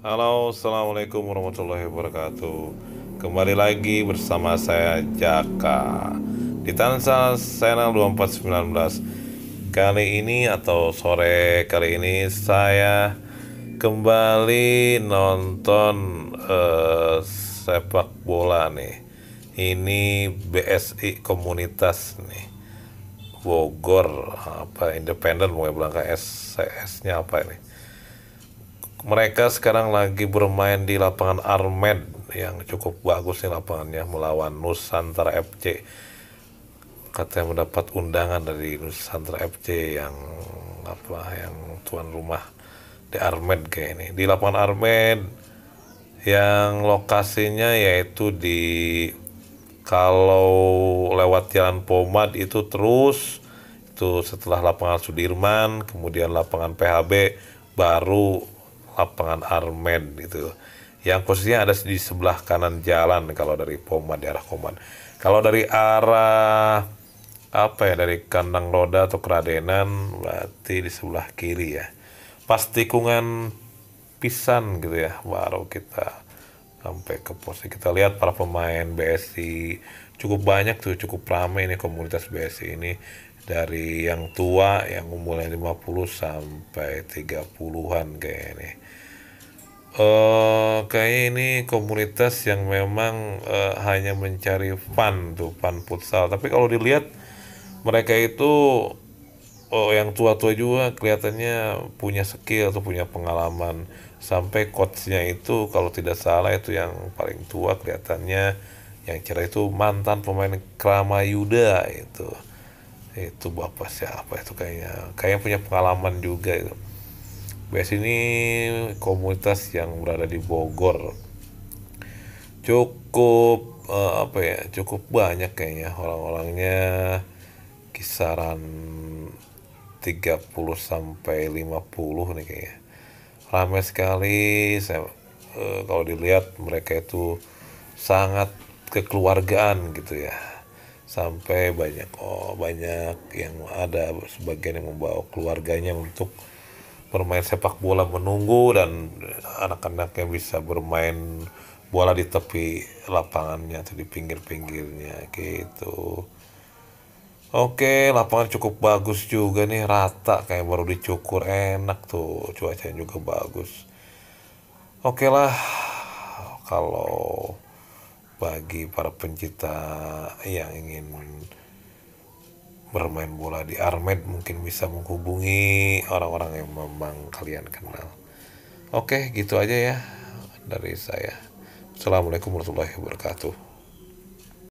Halo, assalamualaikum warahmatullahi wabarakatuh. Kembali lagi bersama saya Jaka di Tansa Channel 2419. Kali ini atau sore kali ini saya kembali nonton uh, sepak bola nih. Ini BSI komunitas nih. Bogor apa independen mau bilang ke scs nya apa ini? mereka sekarang lagi bermain di lapangan Armed yang cukup bagus nih lapangannya melawan Nusantara FC katanya mendapat undangan dari Nusantara FC yang apa yang tuan rumah di Armed kayak ini di lapangan Armed yang lokasinya yaitu di kalau lewat jalan Pomad itu terus itu setelah lapangan Sudirman kemudian lapangan PHB baru lapangan Armen gitu yang posisinya ada di sebelah kanan jalan kalau dari Poma di arah Koman. kalau dari arah apa ya dari kandang roda atau keradenan berarti di sebelah kiri ya pas tikungan pisan gitu ya baru kita sampai ke posisi kita lihat para pemain BSI cukup banyak tuh cukup ramai ini komunitas BSI ini dari yang tua yang umurnya 50 sampai 30-an kayak ini Uh, eh, kayaknya ini komunitas yang memang uh, hanya mencari fun tuh, fun futsal. Tapi kalau dilihat mereka itu oh, yang tua-tua juga kelihatannya punya skill atau punya pengalaman. Sampai coachnya itu kalau tidak salah itu yang paling tua kelihatannya yang cerah itu mantan pemain yuda itu itu bapak siapa itu kayaknya kayaknya punya pengalaman juga itu bias ini komunitas yang berada di Bogor cukup uh, apa ya cukup banyak kayaknya orang-orangnya kisaran 30 sampai 50 nih kayaknya ramai sekali saya uh, kalau dilihat mereka itu sangat kekeluargaan gitu ya sampai banyak oh banyak yang ada sebagian yang membawa keluarganya untuk bermain sepak bola menunggu dan anak-anaknya bisa bermain bola di tepi lapangannya atau di pinggir-pinggirnya gitu. Oke, lapangan cukup bagus juga nih, rata kayak baru dicukur, enak tuh, cuacanya juga bagus. Oke lah, kalau bagi para pencinta yang ingin bermain bola di Armed mungkin bisa menghubungi orang-orang yang memang kalian kenal. Oke, gitu aja ya dari saya. Assalamualaikum warahmatullahi wabarakatuh.